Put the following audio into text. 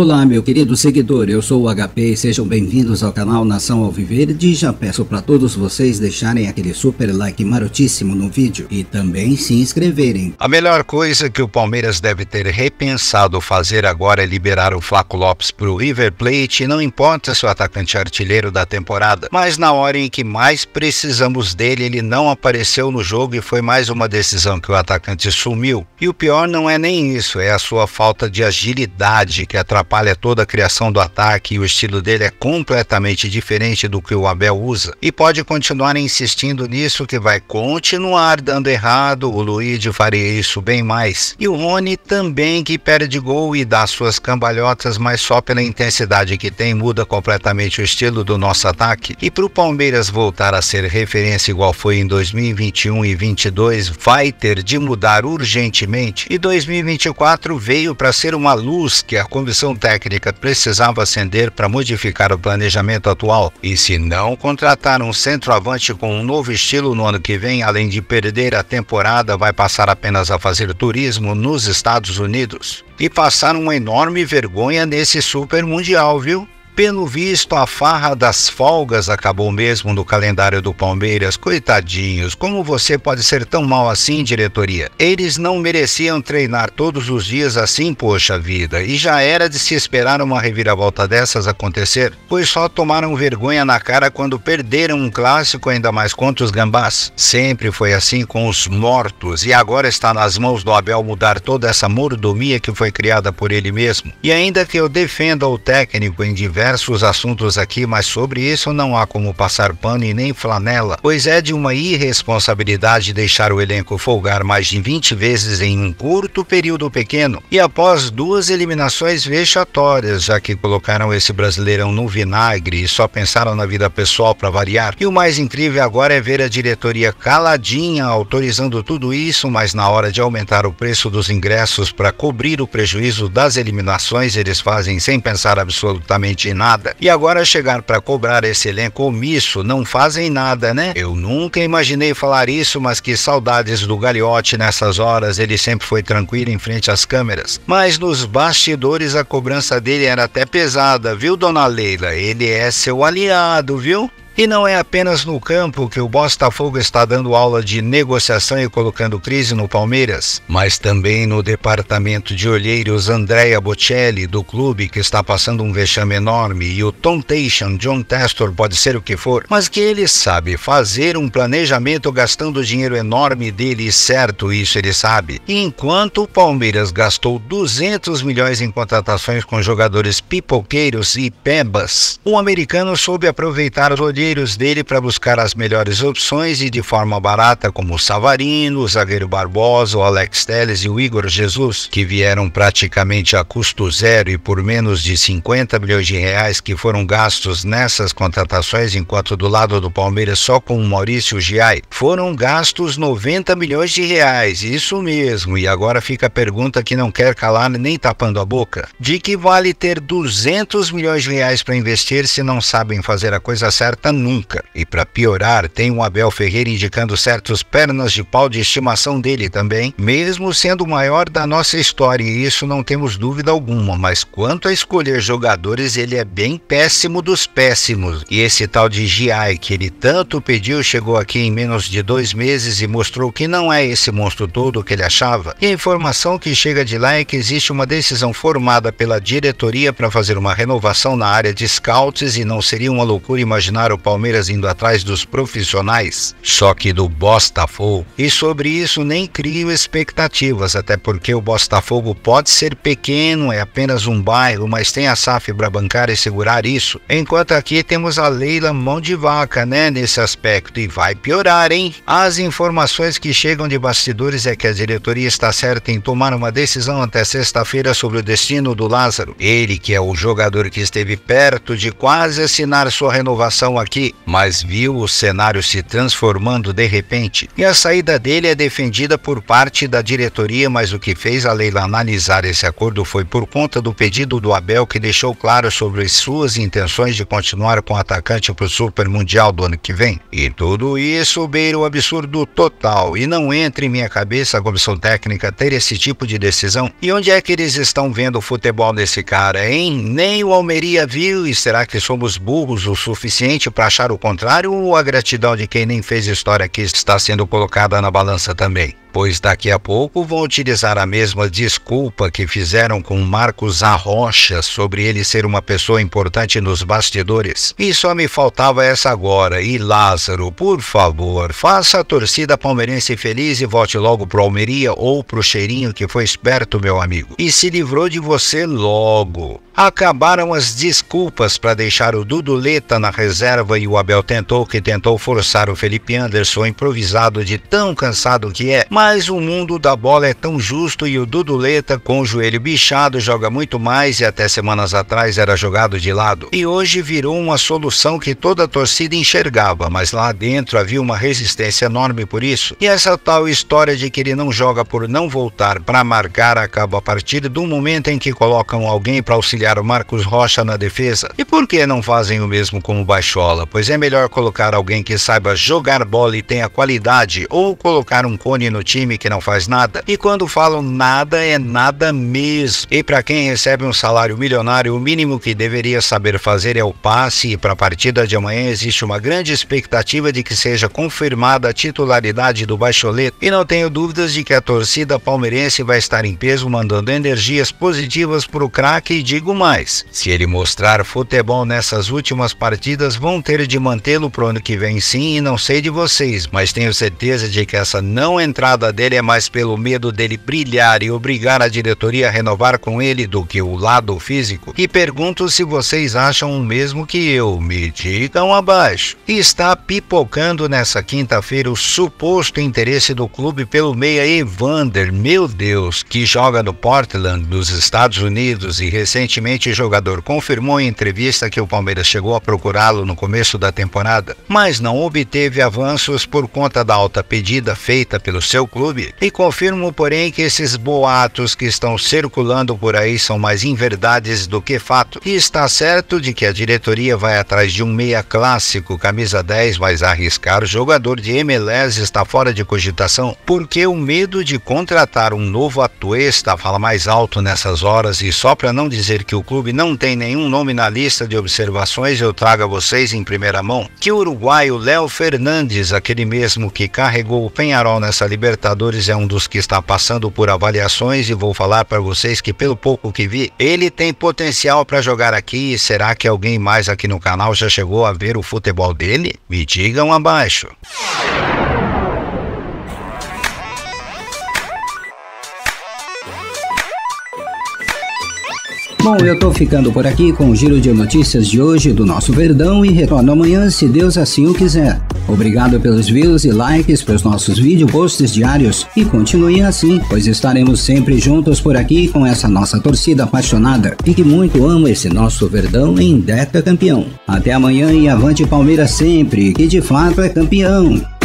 Olá, meu querido seguidor, eu sou o HP e sejam bem-vindos ao canal Nação Alviverde. Já peço para todos vocês deixarem aquele super like marotíssimo no vídeo e também se inscreverem. A melhor coisa que o Palmeiras deve ter repensado fazer agora é liberar o Flaco Lopes para o River Plate, não importa se o atacante artilheiro da temporada, mas na hora em que mais precisamos dele, ele não apareceu no jogo e foi mais uma decisão que o atacante sumiu. E o pior não é nem isso, é a sua falta de agilidade que atrapalha atrapalha toda a criação do ataque e o estilo dele é completamente diferente do que o Abel usa. E pode continuar insistindo nisso que vai continuar dando errado, o Luigi faria isso bem mais. E o Rony também que perde gol e dá suas cambalhotas, mas só pela intensidade que tem muda completamente o estilo do nosso ataque. E para o Palmeiras voltar a ser referência igual foi em 2021 e 2022, vai ter de mudar urgentemente. E 2024 veio para ser uma luz que a comissão técnica precisava acender para modificar o planejamento atual, e se não contratar um centroavante com um novo estilo no ano que vem, além de perder a temporada, vai passar apenas a fazer turismo nos Estados Unidos. E passar uma enorme vergonha nesse Super Mundial, viu? pelo visto, a farra das folgas acabou mesmo no calendário do Palmeiras. Coitadinhos, como você pode ser tão mal assim, diretoria? Eles não mereciam treinar todos os dias assim, poxa vida. E já era de se esperar uma reviravolta dessas acontecer, pois só tomaram vergonha na cara quando perderam um clássico, ainda mais contra os gambás. Sempre foi assim com os mortos, e agora está nas mãos do Abel mudar toda essa mordomia que foi criada por ele mesmo. E ainda que eu defenda o técnico em diversos diversos assuntos aqui, mas sobre isso não há como passar pano e nem flanela, pois é de uma irresponsabilidade deixar o elenco folgar mais de 20 vezes em um curto período pequeno e após duas eliminações vexatórias, já que colocaram esse brasileirão no vinagre e só pensaram na vida pessoal para variar. E o mais incrível agora é ver a diretoria caladinha autorizando tudo isso, mas na hora de aumentar o preço dos ingressos para cobrir o prejuízo das eliminações, eles fazem sem pensar absolutamente nada. E agora chegar para cobrar esse elenco omisso, não fazem nada, né? Eu nunca imaginei falar isso, mas que saudades do Gagliotti nessas horas, ele sempre foi tranquilo em frente às câmeras. Mas nos bastidores a cobrança dele era até pesada, viu, dona Leila? Ele é seu aliado, viu? E não é apenas no campo que o Botafogo está dando aula de negociação e colocando crise no Palmeiras, mas também no departamento de olheiros Andrea Bocelli, do clube que está passando um vexame enorme, e o Tontation John Testor pode ser o que for, mas que ele sabe fazer um planejamento gastando o dinheiro enorme dele, certo, isso ele sabe. Enquanto o Palmeiras gastou 200 milhões em contratações com jogadores pipoqueiros e pebas, o americano soube aproveitar os olheiros parceiros dele para buscar as melhores opções e de forma barata, como o Savarino, o zagueiro Barbosa, o Alex Teles e o Igor Jesus, que vieram praticamente a custo zero e por menos de 50 milhões de reais que foram gastos nessas contratações, enquanto do lado do Palmeiras só com o Maurício Giai foram gastos 90 milhões de reais, isso mesmo. E agora fica a pergunta que não quer calar nem tapando a boca: de que vale ter 200 milhões de reais para investir se não sabem fazer a coisa certa nunca. E para piorar, tem o Abel Ferreira indicando certos pernas de pau de estimação dele também, mesmo sendo o maior da nossa história, e isso não temos dúvida alguma, mas quanto a escolher jogadores, ele é bem péssimo dos péssimos. E esse tal de GI que ele tanto pediu chegou aqui em menos de dois meses e mostrou que não é esse monstro todo que ele achava. E a informação que chega de lá é que existe uma decisão formada pela diretoria para fazer uma renovação na área de scouts e não seria uma loucura imaginar o o Palmeiras indo atrás dos profissionais, só que do Botafogo. E sobre isso nem crio expectativas, até porque o Botafogo pode ser pequeno, é apenas um bairro, mas tem a SAF para bancar e segurar isso. Enquanto aqui temos a Leila mão de vaca, né, nesse aspecto, e vai piorar, hein? As informações que chegam de bastidores é que a diretoria está certa em tomar uma decisão até sexta-feira sobre o destino do Lázaro. Ele, que é o jogador que esteve perto de quase assinar sua renovação aqui aqui, mas viu o cenário se transformando de repente e a saída dele é defendida por parte da diretoria, mas o que fez a Leila analisar esse acordo foi por conta do pedido do Abel que deixou claro sobre suas intenções de continuar com o atacante para o Super Mundial do ano que vem. E tudo isso beira o absurdo total e não entra em minha cabeça a comissão técnica ter esse tipo de decisão. E onde é que eles estão vendo o futebol desse cara, hein? Nem o Almeria viu e será que somos burros o suficiente para achar o contrário ou a gratidão de quem nem fez história aqui está sendo colocada na balança também? pois daqui a pouco vão utilizar a mesma desculpa que fizeram com Marcos Arrocha sobre ele ser uma pessoa importante nos bastidores. E só me faltava essa agora. E Lázaro, por favor, faça a torcida palmeirense feliz e volte logo pro Almeria ou pro Cheirinho que foi esperto, meu amigo. E se livrou de você logo. Acabaram as desculpas para deixar o Duduleta na reserva e o Abel tentou que tentou forçar o Felipe Anderson improvisado de tão cansado que é, mas mas o mundo da bola é tão justo e o Duduleta, com o joelho bichado, joga muito mais e até semanas atrás era jogado de lado. E hoje virou uma solução que toda a torcida enxergava, mas lá dentro havia uma resistência enorme por isso. E essa tal história de que ele não joga por não voltar para marcar acaba a partir do momento em que colocam alguém para auxiliar o Marcos Rocha na defesa. E por que não fazem o mesmo com o Baixola? Pois é melhor colocar alguém que saiba jogar bola e tenha qualidade ou colocar um cone no time que não faz nada. E quando falam nada, é nada mesmo. E para quem recebe um salário milionário, o mínimo que deveria saber fazer é o passe. E para a partida de amanhã existe uma grande expectativa de que seja confirmada a titularidade do Bacholeto. E não tenho dúvidas de que a torcida palmeirense vai estar em peso, mandando energias positivas para o craque. E digo mais: se ele mostrar futebol nessas últimas partidas, vão ter de mantê-lo pro ano que vem, sim. E não sei de vocês, mas tenho certeza de que essa não entrada dele é mais pelo medo dele brilhar e obrigar a diretoria a renovar com ele do que o lado físico. E pergunto se vocês acham o mesmo que eu. Me digam abaixo. Está pipocando nessa quinta-feira o suposto interesse do clube pelo meia Evander, meu Deus, que joga no Portland, nos Estados Unidos, e recentemente o jogador confirmou em entrevista que o Palmeiras chegou a procurá-lo no começo da temporada, mas não obteve avanços por conta da alta pedida feita pelo seu Clube e confirmo, porém, que esses boatos que estão circulando por aí são mais inverdades do que fato. E está certo de que a diretoria vai atrás de um meia clássico, camisa 10, mas arriscar jogador de MLS está fora de cogitação, porque o medo de contratar um novo atuista fala mais alto nessas horas e só para não dizer que o clube não tem nenhum nome na lista de observações, eu trago a vocês em primeira mão que o uruguaio Léo Fernandes, aquele mesmo que carregou o Penharol nessa Libertadores Libertadores é um dos que está passando por avaliações e vou falar para vocês que, pelo pouco que vi, ele tem potencial para jogar aqui. Será que alguém mais aqui no canal já chegou a ver o futebol dele? Me digam abaixo. Bom, eu tô ficando por aqui com o giro de notícias de hoje do nosso Verdão e retorno amanhã, se Deus assim o quiser. Obrigado pelos views e likes para os nossos vídeo posts diários e continue assim, pois estaremos sempre juntos por aqui com essa nossa torcida apaixonada e que muito ama esse nosso Verdão em década Campeão. Até amanhã e avante Palmeiras sempre, que de fato é campeão!